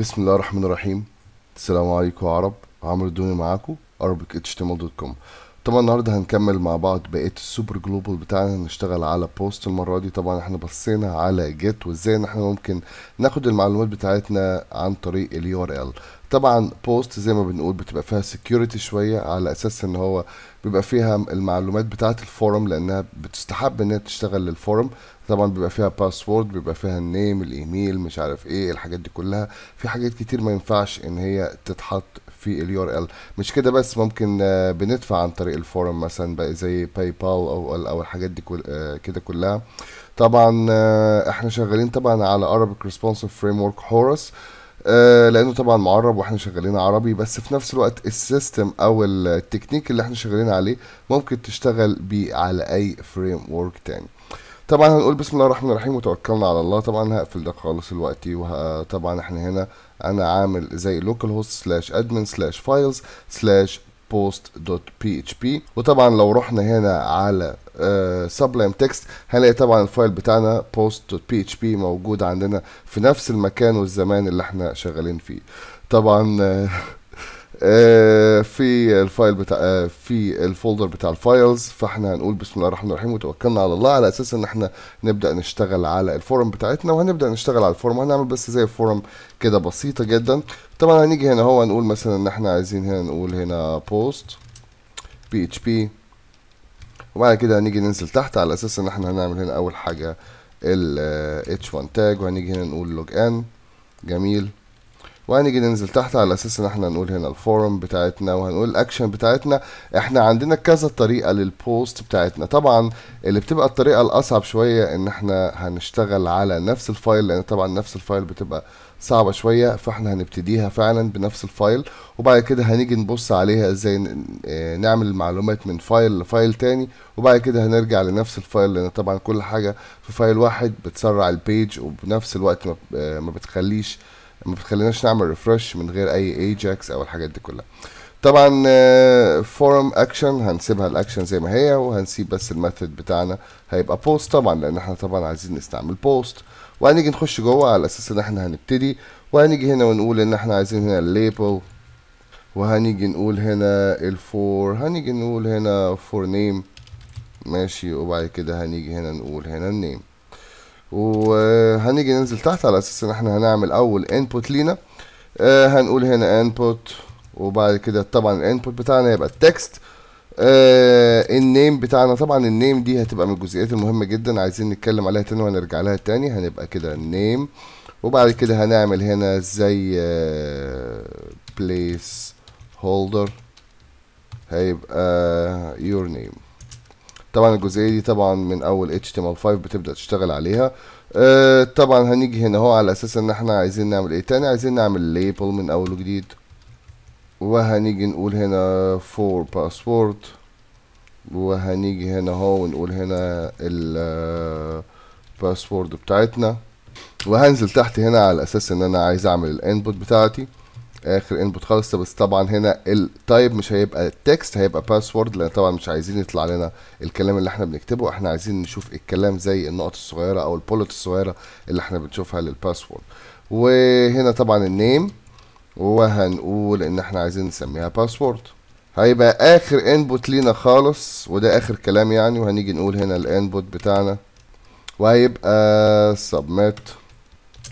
بسم الله الرحمن الرحيم السلام عليكم يا عرب عمرو الدوني معاكم arabic.html.com طبعا النهارده هنكمل مع بعض بقيه السوبر جلوبال بتاعنا هنشتغل على بوست المره دي طبعا احنا بصينا على جيت وازاي ان احنا ممكن ناخد المعلومات بتاعتنا عن طريق اليو ار ال طبعا بوست زي ما بنقول بتبقى فيها سكيورتي شويه على اساس ان هو بيبقى فيها المعلومات بتاعت الفورم لانها بتستحب انها تشتغل للفورم طبعا بيبقى فيها باسورد بيبقى فيها النيم الايميل مش عارف ايه الحاجات دي كلها في حاجات كتير ما ينفعش ان هي تتحط في اليور ال مش كده بس ممكن آه، بندفع عن طريق الفورم مثلا بقى زي باي بال او او الحاجات دي آه، كده كلها طبعا آه، احنا شغالين طبعا على Arabic Responsive Framework Horus لانه طبعا معرب واحنا شغالين عربي بس في نفس الوقت السيستم او التكنيك اللي احنا شغالين عليه ممكن تشتغل بيه على اي فريم ورك تاني طبعا هنقول بسم الله الرحمن الرحيم وتوكلنا على الله طبعا هقفل ده خالص دلوقتي وطبعا احنا هنا انا عامل زي لوكال هوست سلاش ادمن سلاش فايلز سلاش بوست دوت بي اتش بي وطبعا لو رحنا هنا على سبلايم آه، تكست هنلاقي طبعا الفايل بتاعنا بوست دوت بي اتش بي موجود عندنا في نفس المكان والزمان اللي احنا شغالين فيه طبعا آه، آه، في الفايل بتاع آه، في الفولدر بتاع الفايلز فاحنا هنقول بسم الله الرحمن الرحيم وتوكلنا على الله على اساس ان احنا نبدا نشتغل على الفورم بتاعتنا وهنبدا نشتغل على الفورم هنعمل بس زي الفورم كده بسيطه جدا طبعا هنيجي هنا هو نقول مثلا ان احنا عايزين هنا نقول هنا بوست بي اتش بي وبعد كده هنيجي ننزل تحت على اساس ان احنا هنعمل هنا اول حاجه ال اتش 1 تاج وهنيجي هنا نقول لوج ان جميل وهنيجي ننزل تحت على اساس ان احنا نقول هنا الفورم بتاعتنا وهنقول الاكشن بتاعتنا احنا عندنا كذا طريقه للبوست بتاعتنا طبعا اللي بتبقى الطريقه الاصعب شويه ان احنا هنشتغل على نفس الفايل لان طبعا نفس الفايل بتبقى صعبة شوية فاحنا هنبتديها فعلا بنفس الفايل وبعد كده هنيجي نبص عليها ازاي آه، نعمل المعلومات من فايل لفايل تاني وبعد كده هنرجع لنفس الفايل لان طبعا كل حاجة في فايل واحد بتسرع البيج وبنفس الوقت ما آه، بتخليش ما بتخليناش نعمل ريفرش من غير اي ايجاكس او الحاجات دي كلها طبعا فورم آه، اكشن هنسيبها الاكشن زي ما هي وهنسيب بس الميثود بتاعنا هيبقى بوست طبعا لان احنا طبعا عايزين نستعمل بوست وهنيجي نخش جوه على اساس ان احنا هنبتدي وهنيجي هنا ونقول ان احنا عايزين هنا الليبل وهنيجي نقول هنا الفور هنيجي نقول هنا فور نيم ماشي وبعد كده هنيجي هنا نقول هنا النيم وهنيجي ننزل تحت على اساس ان احنا هنعمل اول انبوت لينا آه، هنقول هنا انبوت وبعد كده طبعا الانبوت بتاعنا يبقى التكست آه النيم بتاعنا طبعا النيم دي هتبقى من الجزئيات المهمه جدا عايزين نتكلم عليها تاني ونرجع لها تاني هنبقى كده النيم وبعد كده هنعمل هنا زي بليس آه، هولدر هيبقى يور نيم طبعا الجزئيه دي طبعا من اول HTML5 بتبدا تشتغل عليها آه طبعا هنيجي هنا اهو على اساس ان احنا عايزين نعمل ايه تاني عايزين نعمل ليبل من اول وجديد وهنيجي نقول هنا فور باسورد وهنيجي هنا اهو ونقول هنا الباسورد آه، بتاعتنا وهنزل تحت هنا على اساس ان انا عايز اعمل الانبوت بتاعتي اخر انبوت خالص بس طبعا هنا التايب مش هيبقى تكست هيبقى باسورد لان طبعا مش عايزين يطلع لنا الكلام اللي احنا بنكتبه احنا عايزين نشوف الكلام زي النقط الصغيره او البولت الصغيره اللي احنا بنشوفها للباسورد وهنا طبعا النيم وهنقول ان احنا عايزين نسميها باسورد هيبقى اخر انبوت لينا خالص وده اخر كلام يعني وهنيجي نقول هنا الانبوت بتاعنا وهيبقى سبميت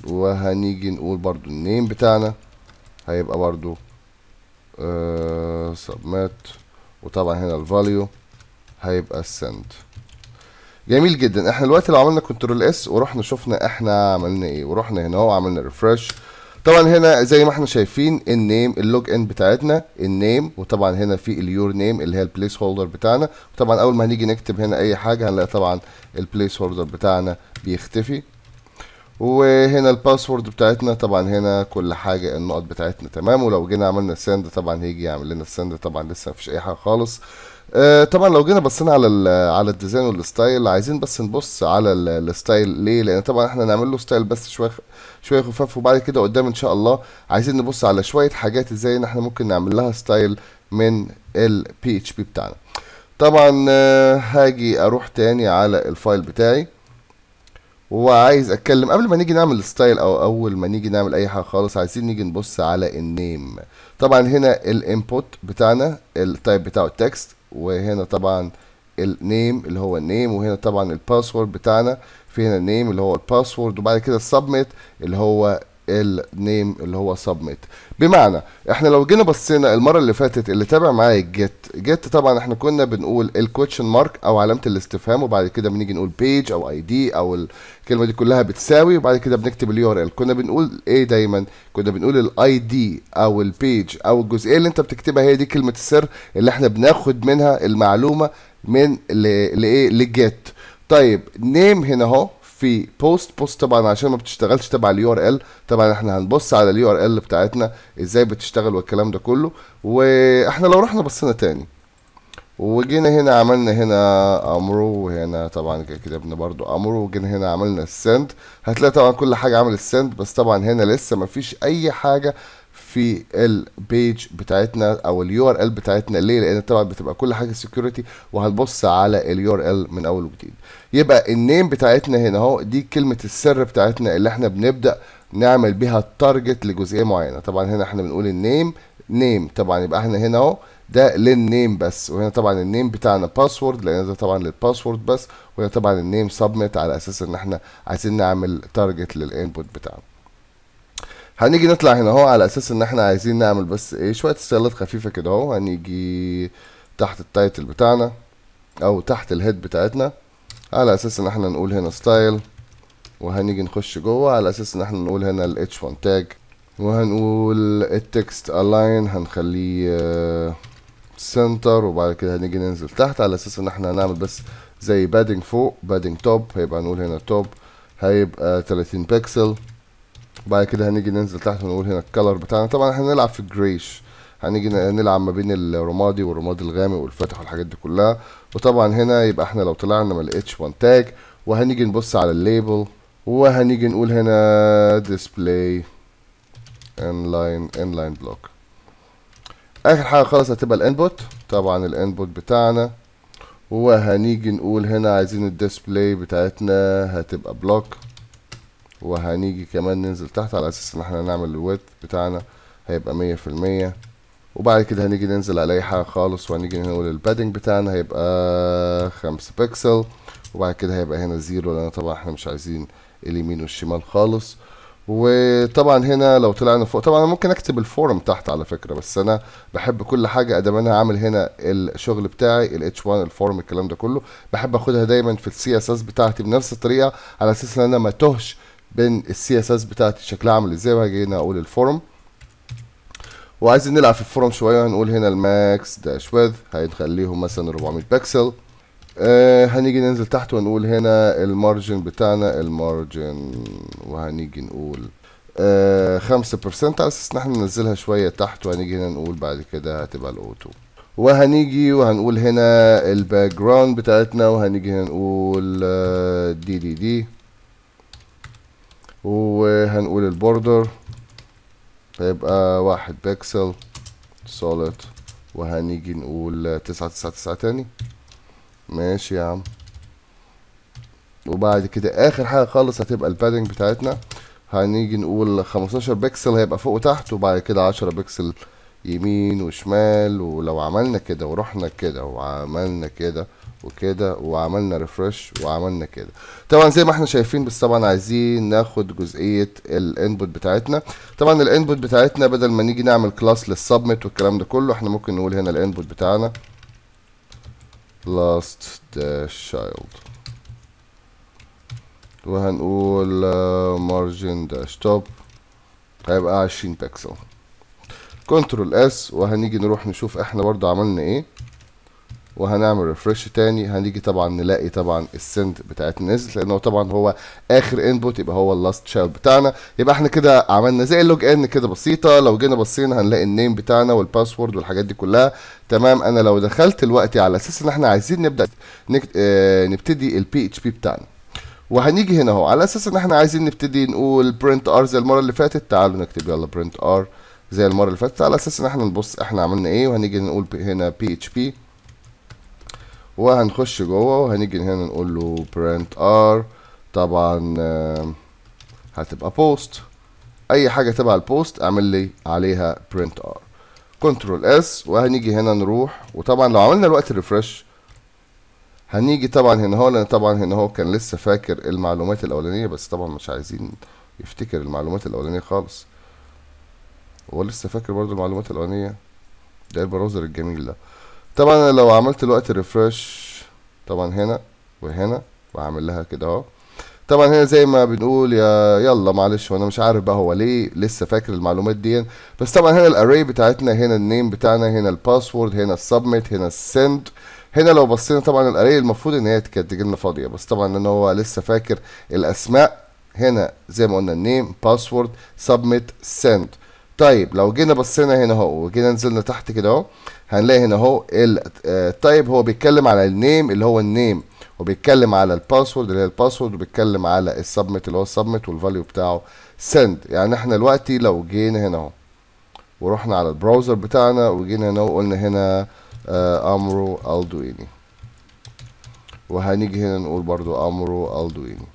وهنيجي نقول برضو النيم بتاعنا هيبقى برضو سبمت آه، وطبعا هنا الفاليو هيبقى السند جميل جدا احنا دلوقتي لو عملنا كنترول اس ورحنا شفنا احنا عملنا ايه ورحنا هنا اهو عملنا ريفرش طبعا هنا زي ما احنا شايفين النيم اللوج ان بتاعتنا النيم وطبعا هنا في اليور نيم اللي هي البليس هولدر بتاعنا طبعا اول ما هنيجي نكتب هنا اي حاجه هنلاقي طبعا البليس هولدر بتاعنا بيختفي وهنا الباسورد بتاعتنا طبعا هنا كل حاجة النقط بتاعتنا تمام ولو جينا عملنا السند طبعا هيجي يعمل لنا السند طبعا لسه مفيش اي حاجة خالص آه طبعا لو جينا بصينا على الـ على الديزاين والستايل عايزين بس نبص على الستايل ليه لان طبعا احنا هنعمل له ستايل بس شويه شويه خفاف وبعد كده قدام ان شاء الله عايزين نبص على شويه حاجات ازاي ان احنا ممكن نعمل لها ستايل من البي اتش بي بتاعنا طبعا آه هاجي اروح تاني على الفايل بتاعي وعايز اتكلم قبل ما نيجي نعمل ستايل او اول ما نيجي نعمل اي حاجه خالص عايزين نيجي نبص على النيم طبعا هنا الانبوت بتاعنا التايب بتاعه التكست وهنا طبعا النيم اللي هو النيم وهنا طبعا الباسورد بتاعنا في هنا النيم اللي هو الباسورد وبعد كده السبميت اللي هو النيم اللي هو سبميت بمعنى احنا لو جينا بصينا المره اللي فاتت اللي تابع معايا الجيت جيت طبعا احنا كنا بنقول الكوتشن مارك او علامه الاستفهام وبعد كده بنيجي نقول بيج او اي دي او الكلمه دي كلها بتساوي وبعد كده بنكتب اليو ار ال كنا بنقول ايه دايما كنا بنقول الاي دي او البيج او الجزئيه اللي انت بتكتبها هي دي كلمه السر اللي احنا بناخد منها المعلومه من لايه لجيت طيب نيم هنا اهو في بوست بوست طبعا عشان ما بتشتغلش تبع اليو ار ال طبعا احنا هنبص على اليو ار ال بتاعتنا ازاي بتشتغل والكلام ده كله واحنا لو رحنا بصينا تاني وجينا هنا عملنا هنا امرو وهنا طبعا كتبنا برضو امرو وجينا هنا عملنا السند هتلاقي طبعا كل حاجه عمل السند بس طبعا هنا لسه ما فيش اي حاجه في البيج بتاعتنا او اليو ار ال بتاعتنا ليه لان طبعا بتبقى كل حاجه سكيورتي وهنبص على اليو ار ال من اول وجديد يبقى النيم بتاعتنا هنا اهو دي كلمه السر بتاعتنا اللي احنا بنبدا نعمل بيها التارجت لجزئيه معينه طبعا هنا احنا بنقول النيم نيم طبعا يبقى احنا هنا اهو ده للنيم بس وهنا طبعا النيم بتاعنا باسورد لان ده طبعا للباسورد بس وهنا طبعا النيم سبميت على اساس ان احنا عايزين نعمل تارجت للانبوت بتاعنا هنيجي نطلع هنا اهو على اساس ان احنا عايزين نعمل بس ايه شويه ستايلات خفيفه كده اهو هنيجي تحت التايتل بتاعنا او تحت الهيد بتاعتنا على اساس ان احنا نقول هنا ستايل وهنيجي نخش جوه على اساس ان احنا نقول هنا ال h1 تاج وهنقول التكست الاين هنخليه سنتر آه، وبعد كده هنيجي ننزل تحت على اساس ان احنا هنعمل بس زي بادنج فوق بادنج توب هيبقى هنقول هنا توب هيبقى 30 بكسل وبعد كده هنيجي ننزل تحت ونقول هنا الكلر بتاعنا طبعا احنا هنلعب في الجريش هنيجي نلعب ما بين الرمادي والرمادي الغامق والفاتح والحاجات دي كلها وطبعا هنا يبقى احنا لو طلعنا من الاتش 1 تاج وهنيجي نبص على الليبل وهنيجي نقول هنا display inline inline block اخر حاجه خالص هتبقى الانبوت طبعا الانبوت بتاعنا وهنيجي نقول هنا عايزين الديسبلاي بتاعتنا هتبقى بلوك وهنيجي كمان ننزل تحت على اساس ان احنا نعمل الويت بتاعنا هيبقى مية في المية وبعد كده هنيجي ننزل على اي حاجة خالص وهنيجي نقول البادنج بتاعنا هيبقى خمسة بكسل وبعد كده هيبقى هنا زيرو لان طبعا احنا مش عايزين اليمين والشمال خالص وطبعا هنا لو طلعنا فوق طبعا انا ممكن اكتب الفورم تحت على فكره بس انا بحب كل حاجه ادام انا عامل هنا الشغل بتاعي الاتش 1 الفورم الكلام ده كله بحب اخدها دايما في السي اس اس بتاعتي بنفس الطريقه على اساس ان انا ما تهش بين السي اس اس بتاعتي شكلها عامل ازاي بقى هنا اقول الفورم وعايزين نلعب في الفورم شويه هنقول هنا الماكس داش ويذ هنخليهم مثلا 400 بكسل آه هنيجي ننزل تحت ونقول هنا المارجن بتاعنا المارجن وهنيجي نقول آه 5% على اساس ان احنا ننزلها شويه تحت وهنيجي هنا نقول بعد كده هتبقى الاوتو وهنيجي وهنقول هنا الباك جراوند بتاعتنا وهنيجي هنا نقول آه دي دي دي وهنقول البوردر هيبقى واحد بيكسل سوليد وهنيجي نقول تسعة تسعة تسعة تاني ماشي يا عم وبعد كده اخر حاجة خالص هتبقى البادنج بتاعتنا هنيجي نقول خمستاشر بيكسل هيبقى فوق وتحت وبعد كده عشرة بيكسل يمين وشمال ولو عملنا كده ورحنا كده وعملنا كده وكده وعملنا ريفرش وعملنا كده طبعا زي ما احنا شايفين بس طبعا عايزين ناخد جزئيه الانبوت بتاعتنا طبعا الانبوت بتاعتنا بدل ما نيجي نعمل كلاس للسبميت والكلام ده كله احنا ممكن نقول هنا الانبوت بتاعنا last dash child وهنقول آه، margin dash top هيبقى 20 بكسل كنترول اس وهنيجي نروح نشوف احنا برضو عملنا ايه وهنعمل ريفرش تاني هنيجي طبعا نلاقي طبعا السند بتاعتنا نزلت لان هو طبعا هو اخر انبوت يبقى هو اللاست شال بتاعنا يبقى احنا كده عملنا زي اللوج ان كده بسيطه لو جينا بصينا هنلاقي النيم بتاعنا والباسورد والحاجات دي كلها تمام انا لو دخلت دلوقتي على اساس ان احنا عايزين نبدا نكت... اه نبتدي البي اتش بي بتاعنا وهنيجي هنا اهو على اساس ان احنا عايزين نبتدي نقول برنت ار زي المره اللي فاتت تعالوا نكتب يلا برنت ار زي المره اللي فاتت على اساس ان احنا نبص احنا عملنا ايه وهنيجي نقول هنا بي اتش بي وهنخش جوه وهنيجي هنا نقول له print r طبعا آه، هتبقى بوست اي حاجه تبع البوست اعمل لي عليها print r كنترول اس وهنيجي هنا نروح وطبعا لو عملنا الوقت ريفرش هنيجي طبعا هنا هو لان طبعا هنا هو كان لسه فاكر المعلومات الاولانيه بس طبعا مش عايزين يفتكر المعلومات الاولانيه خالص هو لسه فاكر برضو المعلومات الاولانيه ده البراوزر الجميل ده طبعا انا لو عملت دلوقتي ريفرش طبعا هنا وهنا وعمل لها كده اهو طبعا هنا زي ما بنقول يا يلا معلش وانا مش عارف بقى هو ليه لسه فاكر المعلومات دي بس طبعا هنا الاري بتاعتنا هنا النيم بتاعنا هنا الباسورد هنا السبميت هنا السند هنا لو بصينا طبعا الاري المفروض ان هي كانت تجي لنا فاضيه بس طبعا ان هو لسه فاكر الاسماء هنا زي ما قلنا النيم باسورد سبميت سند طيب لو جينا بصينا هنا اهو وجينا نزلنا تحت كده اهو هنلاقي هنا اهو التايب آه، هو بيتكلم على النيم اللي هو النيم وبيتكلم على الباسورد اللي هي الباسورد وبيتكلم على السبميت اللي هو السبميت والفاليو بتاعه سند يعني احنا دلوقتي لو جينا هنا اهو ورحنا على البراوزر بتاعنا وجينا هنا وقلنا هنا آه، امرو الدويني وهنيجي هنا نقول برضو امرو الدويني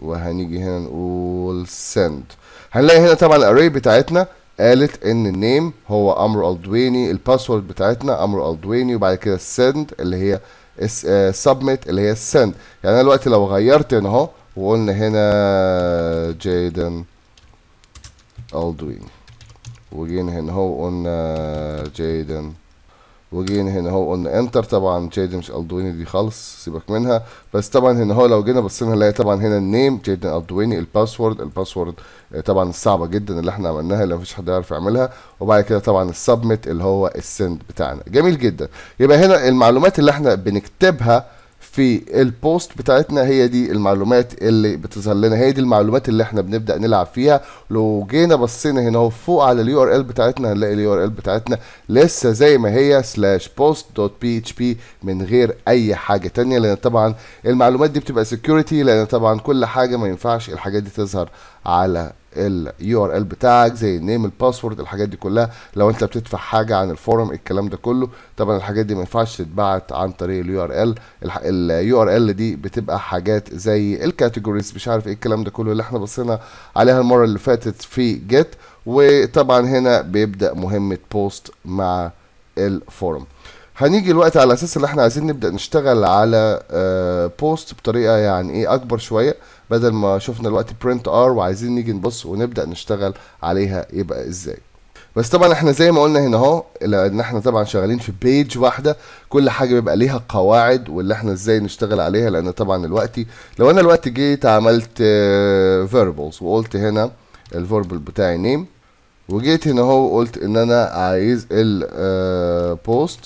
وهنيجي هنا نقول سند هنلاقي هنا طبعا الاري بتاعتنا قالت ان النيم هو امر الدويني الباسورد بتاعتنا امر الدويني وبعد كده السند اللي هي سبميت آه، اللي هي السند يعني انا دلوقتي لو غيرت هنا اهو وقلنا هنا جيدن الدويني وجينا هنا اهو وقلنا جيدن وجينا هنا اهو قلنا انتر طبعا جايدن مش الدويني دي خالص سيبك منها بس طبعا هنا اهو لو جينا بصينا هنلاقي طبعا هنا النيم جايدن الدويني الباسورد الباسورد طبعا الصعبه جدا اللي احنا عملناها اللي مفيش حد يعرف يعملها وبعد كده طبعا السبميت اللي هو السند بتاعنا جميل جدا يبقى هنا المعلومات اللي احنا بنكتبها في البوست بتاعتنا هي دي المعلومات اللي بتظهر لنا هي دي المعلومات اللي احنا بنبدا نلعب فيها لو جينا بصينا هنا اهو فوق على اليو ار ال بتاعتنا هنلاقي اليو ار ال بتاعتنا لسه زي ما هي سلاش بوست دوت بي اتش بي من غير اي حاجه تانية لان طبعا المعلومات دي بتبقى سكيورتي لان طبعا كل حاجه ما ينفعش الحاجات دي تظهر على اليو ار ال بتاعك زي النيم الباسورد الحاجات دي كلها لو انت بتدفع حاجه عن الفورم الكلام ده كله طبعا الحاجات دي ما ينفعش تتبعت عن طريق اليو ار ال اليو ار ال دي بتبقى حاجات زي الكاتيجوريز مش عارف ايه الكلام ده كله اللي احنا بصينا عليها المره اللي فاتت في جيت وطبعا هنا بيبدا مهمه بوست مع الفورم هنيجي الوقت على اساس ان احنا عايزين نبدا نشتغل على بوست آه، بطريقه يعني ايه اكبر شويه بدل ما شفنا دلوقتي برنت ار وعايزين نيجي نبص ونبدا نشتغل عليها يبقى ازاي بس طبعا احنا زي ما قلنا هنا اهو ان احنا طبعا شغالين في بيج واحده كل حاجه بيبقى ليها قواعد واللي احنا ازاي نشتغل عليها لان طبعا دلوقتي لو انا دلوقتي جيت عملت فيربلز آه، وقلت هنا الفيربل بتاعي نيم وجيت هنا اهو قلت ان انا عايز البوست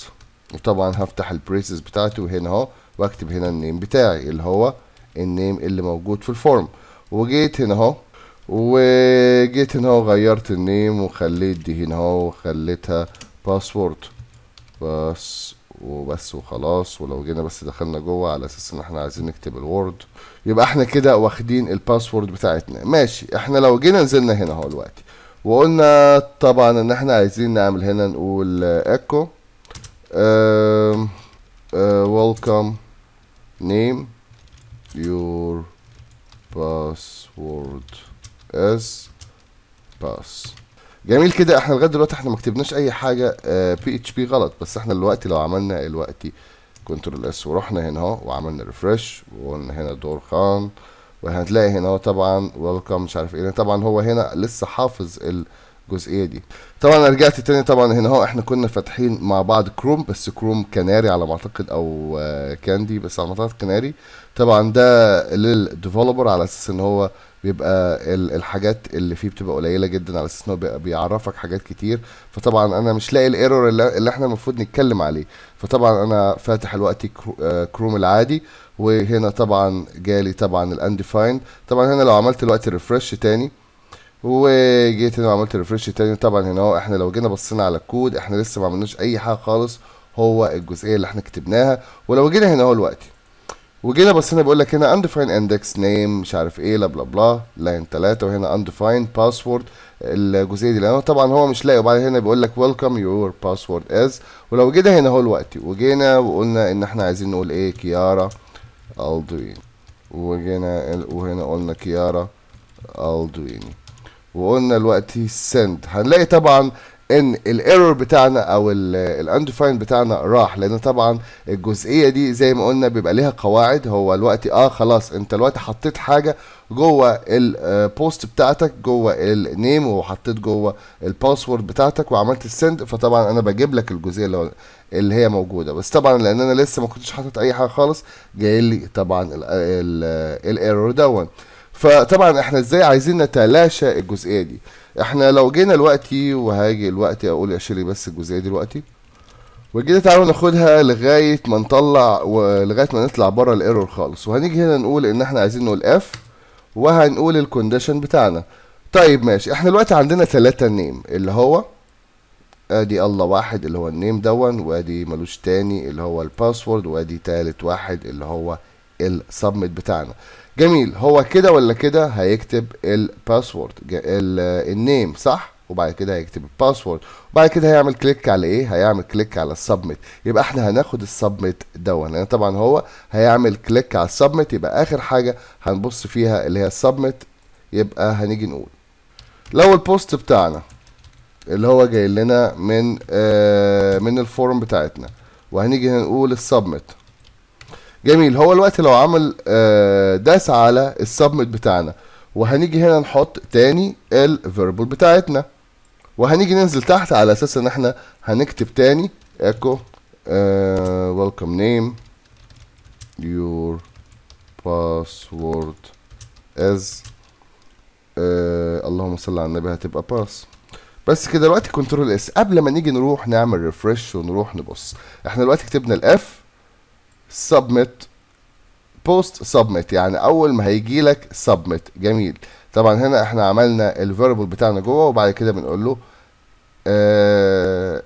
وطبعا آه، هفتح البريسز بتاعتي وهنا اهو واكتب هنا النيم بتاعي اللي هو النيم اللي موجود في الفورم وجيت هنا اهو وجيت هنا اهو غيرت النيم وخليت دي هنا اهو وخليتها باسورد بس وبس وخلاص ولو جينا بس دخلنا جوه على اساس ان احنا عايزين نكتب الوورد يبقى احنا كده واخدين الباسورد بتاعتنا ماشي احنا لو جينا نزلنا هنا اهو دلوقتي وقلنا طبعا ان احنا عايزين نعمل هنا نقول ايكو ويلكم نيم your password as pass جميل كده احنا لغايه دلوقتي احنا ما كتبناش اي حاجه بي اتش بي غلط بس احنا دلوقتي لو عملنا دلوقتي كنترول اس ورحنا هنا اهو وعملنا ريفرش وقلنا هنا دور خان وهتلاقي هنا اهو طبعا ويلكم مش عارف ايه طبعا هو هنا لسه حافظ ال الجزئيه دي طبعا انا رجعت تاني طبعا هنا اهو احنا كنا فاتحين مع بعض كروم بس كروم كناري على ما اعتقد او كاندي بس على ما اعتقد كناري طبعا ده للديفلوبر على اساس ان هو بيبقى الحاجات اللي فيه بتبقى قليله جدا على اساس ان هو بيعرفك حاجات كتير فطبعا انا مش لاقي الايرور اللي احنا المفروض نتكلم عليه فطبعا انا فاتح الوقت كروم العادي وهنا طبعا جالي طبعا الانديفايند طبعا هنا لو عملت الوقت ريفرش تاني وجيت هنا وعملت ريفرش تاني طبعا هنا اهو احنا لو جينا بصينا على الكود احنا لسه ما عملناش اي حاجه خالص هو الجزئيه اللي احنا كتبناها ولو جينا هنا اهو دلوقتي وجينا بصينا بيقول لك هنا undefined index name مش عارف ايه لا بلا بلا لاين 3 وهنا undefined password الجزئيه دي لانه طبعا هو مش لاقي وبعد هنا بيقول لك ويلكم يور باسورد از ولو جينا هنا اهو دلوقتي وجينا وقلنا ان احنا عايزين نقول ايه كيارا الدويني وجينا وهنا قلنا كيارا الدويني وقلنا دلوقتي سند هنلاقي طبعا ان الايرور بتاعنا او الاندفاين بتاعنا راح لان طبعا الجزئيه دي زي ما قلنا بيبقى ليها قواعد هو الوقت اه خلاص انت الوقت حطيت حاجه جوه البوست آه بتاعتك جوه النيم وحطيت جوه الباسورد بتاعتك وعملت السند فطبعا انا بجيب لك الجزئيه اللي, اللي هي موجوده بس طبعا لان انا لسه ما كنتش حاطط اي حاجه خالص جاي لي طبعا الايرور آه آه دون فطبعا احنا ازاي عايزين نتلاشى الجزئيه دي احنا لو جينا دلوقتي وهاجي دلوقتي اقول يا شيري بس الجزئيه دي دلوقتي وجينا تعالوا ناخدها لغايه ما نطلع ولغايه ما نطلع بره الايرور خالص وهنيجي هنا نقول ان احنا عايزين نقول اف وهنقول الكونديشن بتاعنا طيب ماشي احنا دلوقتي عندنا ثلاثة نيم اللي هو ادي الله واحد اللي هو النيم دون وادي ملوش تاني اللي هو الباسورد وادي تالت واحد اللي هو السبميت بتاعنا جميل هو كده ولا كده هيكتب الباسورد النيم صح وبعد كده هيكتب الباسورد وبعد كده هيعمل كليك على ايه هيعمل كليك على السبميت يبقى احنا هناخد السبميت دون يعني طبعا هو هيعمل كليك على السبميت يبقى اخر حاجه هنبص فيها اللي هي السبميت يبقى هنيجي نقول لو البوست بتاعنا اللي هو جاي لنا من آه من الفورم بتاعتنا وهنيجي هنقول السبميت جميل هو الوقت لو عمل آه، داس على السبمت بتاعنا وهنيجي هنا نحط تاني الفيربل بتاعتنا وهنيجي ننزل تحت على اساس ان احنا هنكتب تاني ايكو ويلكم نيم يور باسورد از اللهم صل على النبي هتبقى باس بس كده دلوقتي كنترول اس قبل ما نيجي نروح نعمل ريفرش ونروح نبص احنا دلوقتي كتبنا الاف سبمت بوست سبمت يعني اول ما هيجي لك سبمت جميل طبعا هنا احنا عملنا الفيربل بتاعنا جوه وبعد كده بنقول له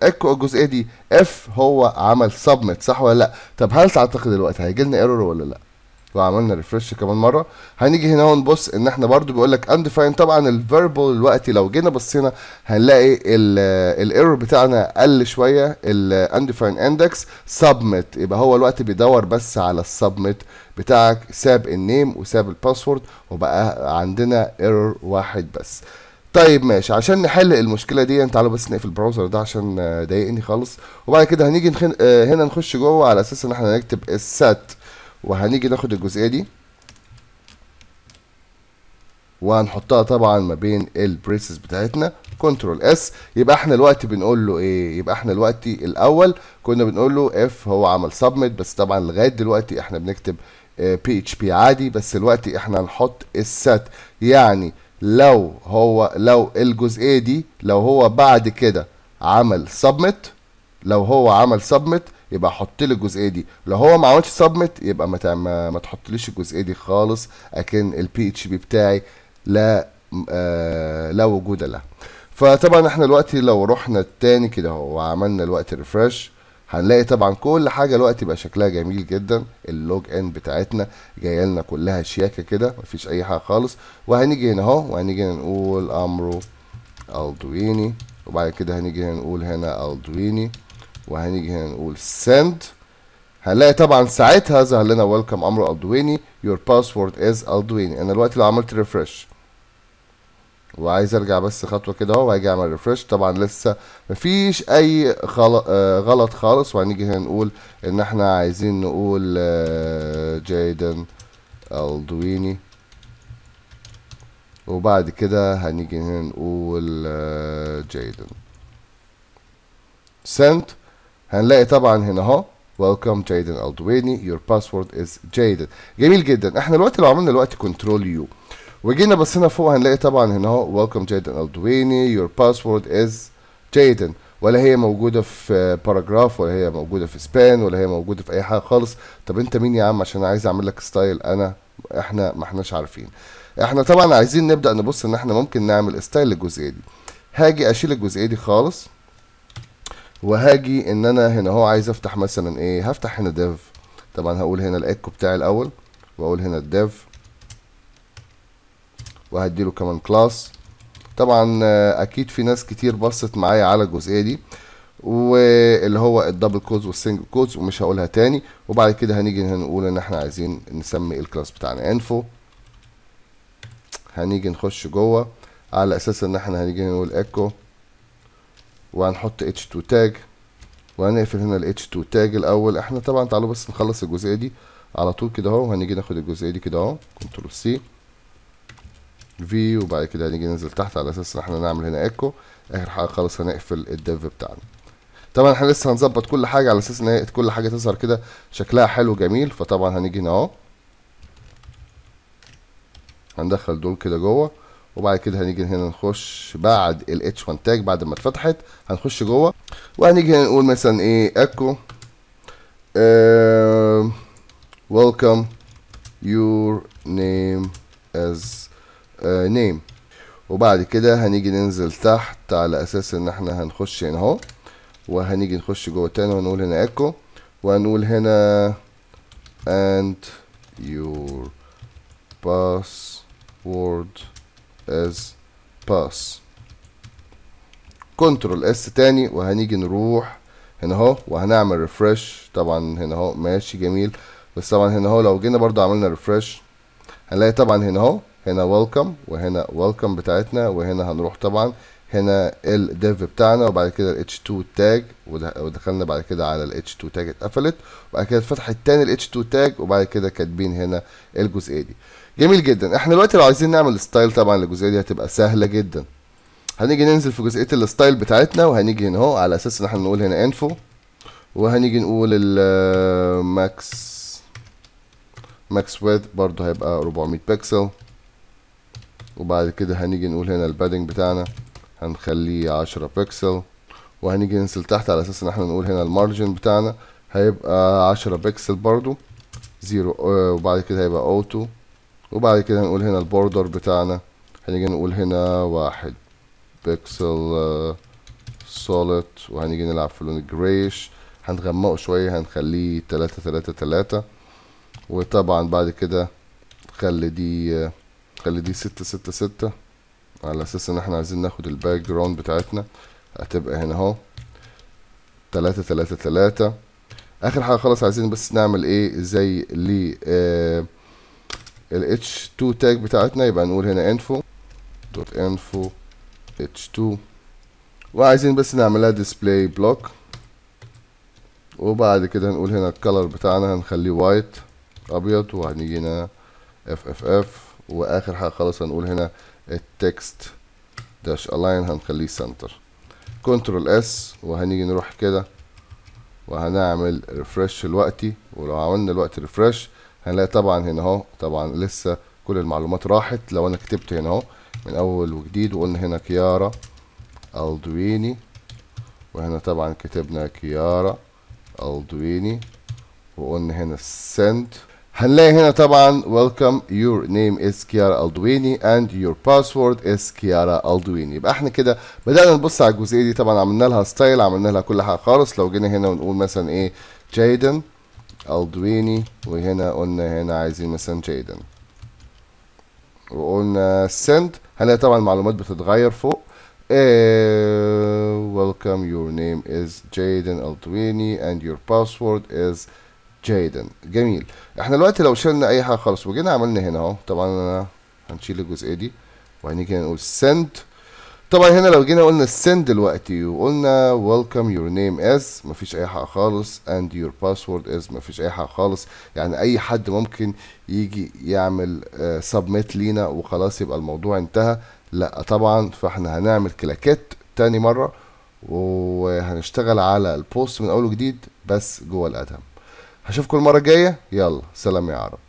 اكو آه، الجزئيه دي اف هو عمل سبميت صح ولا لا طب هل تعتقد دلوقتي هيجي لنا ايرور ولا لا وعملنا ريفرش كمان مره هنيجي هنا ونبص ان احنا برده بيقول لك undefined طبعا الفيربال دلوقتي لو جينا بصينا هنلاقي الايرور بتاعنا قل شويه undefined اندكس سبميت يبقى هو الوقت بيدور بس على السبميت بتاعك ساب النيم وساب الباسورد وبقى عندنا ايرور واحد بس طيب ماشي عشان نحل المشكله دي تعالوا بس نقفل البراوزر ده عشان ضايقني خالص وبعد كده هنيجي نخن... آه، هنا نخش جوه على اساس ان احنا نكتب السات وهنيجي ناخد الجزئيه دي وهنحطها طبعا ما بين البريسز بتاعتنا كنترول اس يبقى احنا الوقت بنقول له ايه يبقى احنا الوقت الاول كنا بنقول له اف هو عمل سبميت بس طبعا لغايه دلوقتي احنا بنكتب بي اتش بي عادي بس دلوقتي احنا هنحط السات يعني لو هو لو الجزئيه دي لو هو بعد كده عمل سبميت لو هو عمل سبميت يبقى حط لي الجزئيه دي لو هو ما عملش سبميت يبقى ما ما, ما تحطليش الجزئيه دي خالص اكن البي اتش بي بتاعي لا آه، لا وجود له فطبعا احنا دلوقتي لو رحنا تاني كده وعملنا الوقت ريفرش هنلاقي طبعا كل حاجه الوقت بقى شكلها جميل جدا اللوج ان بتاعتنا جايه لنا كلها شياكه كده مفيش اي حاجه خالص وهنيجي هنا اهو وهنيجي هنا نقول امرو الدويني وبعد كده هنيجي هنا نقول هنا الدويني وهنيجي هنا نقول send هنلاقي طبعا ساعتها ظهر لنا ويلكم عمرو الدويني يور باسورد از الدويني انا دلوقتي لو عملت ريفرش وعايز ارجع بس خطوه كده اهو وهاجي اعمل ريفرش طبعا لسه مفيش اي آه، غلط خالص وهنيجي هنا نقول ان احنا عايزين نقول آه، جايدن الدويني وبعد كده هنيجي هنا نقول آه، جايدن سنت هنلاقي طبعا هنا اهو ويلكم جايدن الدويني يور باسورد از جايدن جميل جدا احنا دلوقتي لو عملنا دلوقتي كنترول يو وجينا بصينا فوق هنلاقي طبعا هنا اهو ويلكم جايدن الدويني يور باسورد از جايدن ولا هي موجوده في باراجراف ولا هي موجوده في سبان ولا هي موجوده في اي حاجه خالص طب انت مين يا عم عشان عايز اعمل لك ستايل انا احنا ما احناش عارفين احنا طبعا عايزين نبدا نبص ان احنا ممكن نعمل ستايل للجزئيه دي هاجي اشيل الجزئيه دي خالص وهاجي ان انا هنا هو عايز افتح مثلا ايه هفتح هنا ديف طبعا هقول هنا الايكو بتاعي الاول واقول هنا الديف وهديله كمان كلاس طبعا اكيد في ناس كتير بصت معايا على الجزئيه دي واللي هو الدبل كودز والسنجل كودز ومش هقولها تاني وبعد كده هنيجي نقول ان احنا عايزين نسمي الكلاس بتاعنا انفو هنيجي نخش جوه على اساس ان احنا هنيجي نقول ايكو وهنحط h2 تاج وهنقفل هنا ال h2 تاج الاول احنا طبعا تعالوا بس نخلص الجزئيه دي على طول كده اهو وهنيجي ناخد الجزئيه دي كده اهو كنترول سي في وبعد كده هنيجي ننزل تحت على اساس ان احنا نعمل هنا ايكو اخر حاجه خالص هنقفل الديف بتاعنا طبعا احنا لسه هنظبط كل حاجه على اساس ان كل حاجه تظهر كده شكلها حلو جميل فطبعا هنيجي هنا اهو هندخل دول كده جوه وبعد كده هنيجي هنا نخش بعد الاتش 1 تاج بعد ما اتفتحت هنخش جوه وهنيجي هنا نقول مثلا ايه echo ويلكم يور نيم از نيم وبعد كده هنيجي ننزل تحت على اساس ان احنا هنخش هنا اهو وهنيجي نخش جوه تاني ونقول هنا echo وهنقول هنا and your password as pass كنترول اس تاني وهنيجي نروح هنا اهو وهنعمل ريفرش طبعا هنا اهو ماشي جميل بس طبعا هنا اهو لو جينا برضو عملنا ريفرش هنلاقي طبعا هنا اهو هنا ويلكم وهنا ويلكم بتاعتنا وهنا هنروح طبعا هنا الديف بتاعنا وبعد كده ال H2 تاج ودخلنا بعد كده على ال H2 تاج اتقفلت وبعد كده اتفتحت تاني ال H2 تاج وبعد كده كاتبين هنا الجزئيه دي جميل جدا احنا دلوقتي لو عايزين نعمل ستايل طبعا الجزئيه دي هتبقى سهله جدا هنيجي ننزل في جزئيه الستايل بتاعتنا وهنيجي هنا اهو على اساس ان احنا نقول هنا انفو وهنيجي نقول الماكس ماكس ويد برضو هيبقى 400 بكسل وبعد كده هنيجي نقول هنا البادنج بتاعنا هنخليه 10 بكسل وهنيجي ننزل تحت على اساس ان احنا نقول هنا المارجن بتاعنا هيبقى 10 بكسل برضو زيرو آه، وبعد كده هيبقى اوتو وبعد كده نقول هنا البوردر بتاعنا هنيجي نقول هنا واحد بيكسل سوليد آه، وهنيجي نلعب في لون الجريش هنغمقه شوية هنخليه تلاتة تلاتة تلاتة وطبعا بعد كده خلي دي آه، خلي دي ستة ستة ستة على اساس ان احنا عايزين ناخد الباك جراوند بتاعتنا هتبقى هنا اهو تلاتة تلاتة تلاتة اخر حاجة خلاص عايزين بس نعمل ايه زي ليه آه ال h2 تاج بتاعتنا يبقى نقول هنا info دوت info h2 وعايزين بس نعملها display block وبعد كده هنقول هنا الكلر بتاعنا هنخليه وايت ابيض وهنيجي هنا FFF واخر حاجه خلاص هنقول هنا التكست داش الاين هنخليه سنتر كنترول اس وهنيجي نروح كده وهنعمل ريفرش دلوقتي ولو عملنا الوقت ريفرش هنلاقي طبعا هنا اهو طبعا لسه كل المعلومات راحت لو انا كتبت هنا اهو من اول وجديد وقلنا هنا كيارا الدويني وهنا طبعا كتبنا كيارا الدويني وقلنا هنا send هنلاقي هنا طبعا welcome your name is كيارا الدويني and your password is كيارا الدويني يبقى احنا كده بدأنا نبص على الجزئية دي طبعا عملنا لها ستايل عملنا لها كل حاجة خالص لو جينا هنا ونقول مثلا ايه جايدن الدويني وهنا قلنا هنا عايزين مثلا جايدن وقلنا سند هنلاقي طبعا المعلومات بتتغير فوق ويلكم يور نيم از جايدن الدويني اند يور باسورد از جايدن جميل احنا دلوقتي لو شلنا اي حاجه خالص وجينا عملنا هنا اهو طبعا انا هنشيل الجزئيه دي وهنيجي نقول سند طبعا هنا لو جينا قلنا send دلوقتي وقلنا welcome your name as مفيش اي حاجه خالص and your password از مفيش اي حاجه خالص يعني اي حد ممكن يجي يعمل سبميت آه، لينا وخلاص يبقى الموضوع انتهى لا طبعا فاحنا هنعمل كلاكات تاني مره وهنشتغل على البوست من اول وجديد بس جوه الادهم هشوفكم المره الجايه يلا سلام يا عرب